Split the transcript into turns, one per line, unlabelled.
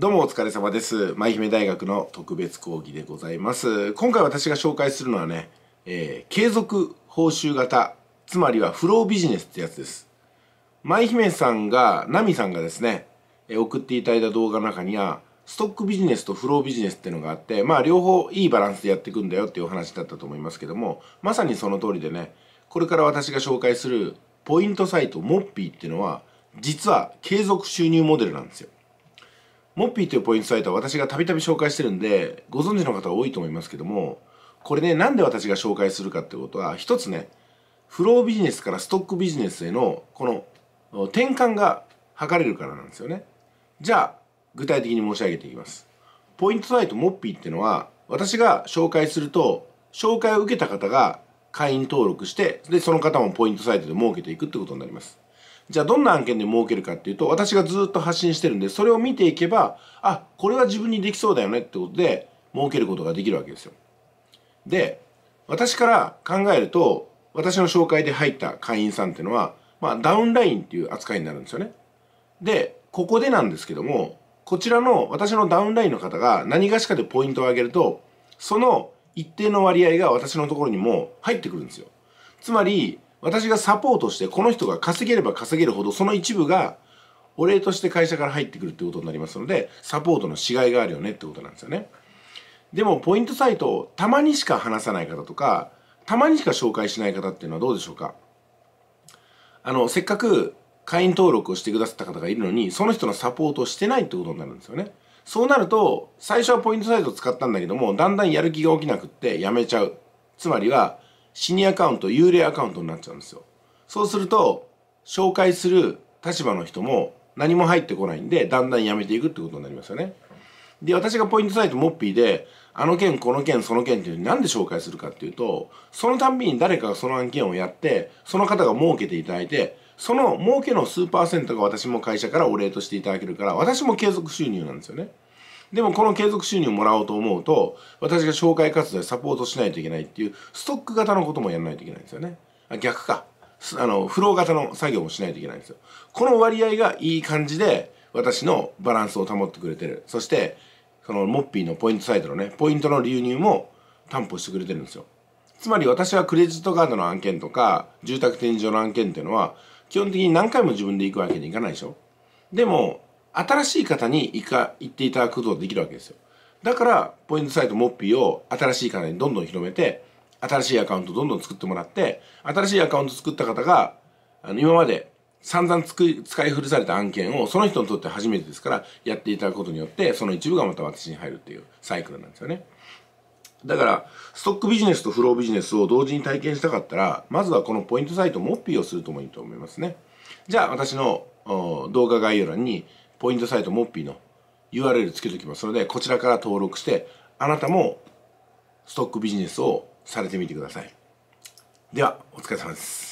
どうもお疲れ様です。舞姫大学の特別講義でございます。今回私が紹介するのはね、えー、継続報酬型、つまりはフロービジネスってやつです。舞姫さんが、ナミさんがですね、えー、送っていただいた動画の中には、ストックビジネスとフロービジネスっていうのがあって、まあ両方いいバランスでやっていくんだよっていうお話だったと思いますけども、まさにその通りでね、これから私が紹介するポイントサイト、モッピーっていうのは、実は継続収入モデルなんですよ。モッピーというポイントサイトは私がたびたび紹介してるんで、ご存知の方が多いと思いますけども、これね、なんで私が紹介するかってことは、一つね、フロービジネスからストックビジネスへの、この、転換が図れるからなんですよね。じゃあ、具体的に申し上げていきます。ポイントサイトモッピーっていうのは、私が紹介すると、紹介を受けた方が会員登録して、で、その方もポイントサイトで儲けていくってことになります。じゃあどんな案件で儲けるかっていうと、私がずっと発信してるんで、それを見ていけば、あ、これは自分にできそうだよねってことで、儲けることができるわけですよ。で、私から考えると、私の紹介で入った会員さんっていうのは、まあ、ダウンラインっていう扱いになるんですよね。で、ここでなんですけども、こちらの私のダウンラインの方が何がしかでポイントを上げると、その一定の割合が私のところにも入ってくるんですよ。つまり、私がサポートしてこの人が稼げれば稼げるほどその一部がお礼として会社から入ってくるってことになりますのでサポートのしがいがあるよねってことなんですよねでもポイントサイトをたまにしか話さない方とかたまにしか紹介しない方っていうのはどうでしょうかあのせっかく会員登録をしてくださった方がいるのにその人のサポートをしてないってことになるんですよねそうなると最初はポイントサイトを使ったんだけどもだんだんやる気が起きなくってやめちゃうつまりはシニアカウント幽霊アカウントになっちゃうんですよそうすると紹介する立場の人も何も入ってこないんでだんだんやめていくってことになりますよねで私がポイントサイトモッピーであの件この件その件っていうなんで紹介するかっていうとそのたんびに誰かがその案件をやってその方が儲けていただいてその儲けの数パーセントが私も会社からお礼としていただけるから私も継続収入なんですよねでもこの継続収入をもらおうと思うと、私が紹介活動でサポートしないといけないっていう、ストック型のこともやらないといけないんですよね。あ逆か。あの、フロー型の作業もしないといけないんですよ。この割合がいい感じで、私のバランスを保ってくれてる。そして、そのモッピーのポイントサイトのね、ポイントの流入も担保してくれてるんですよ。つまり私はクレジットカードの案件とか、住宅展示場の案件っていうのは、基本的に何回も自分で行くわけにいかないでしょ。でも、新しい方に行か行っていただくことができるわけですよだからポイントサイトモッピーを新しい方にどんどん広めて新しいアカウントどんどん作ってもらって新しいアカウント作った方があの今まで散々つく使い古された案件をその人にとって初めてですからやっていただくことによってその一部がまた私に入るっていうサイクルなんですよねだからストックビジネスとフロービジネスを同時に体験したかったらまずはこのポイントサイトモッピーをするともいいと思いますねじゃあ私の動画概要欄にポイントサイトモッピーの URL つけておきますので、こちらから登録して、あなたもストックビジネスをされてみてください。では、お疲れ様です。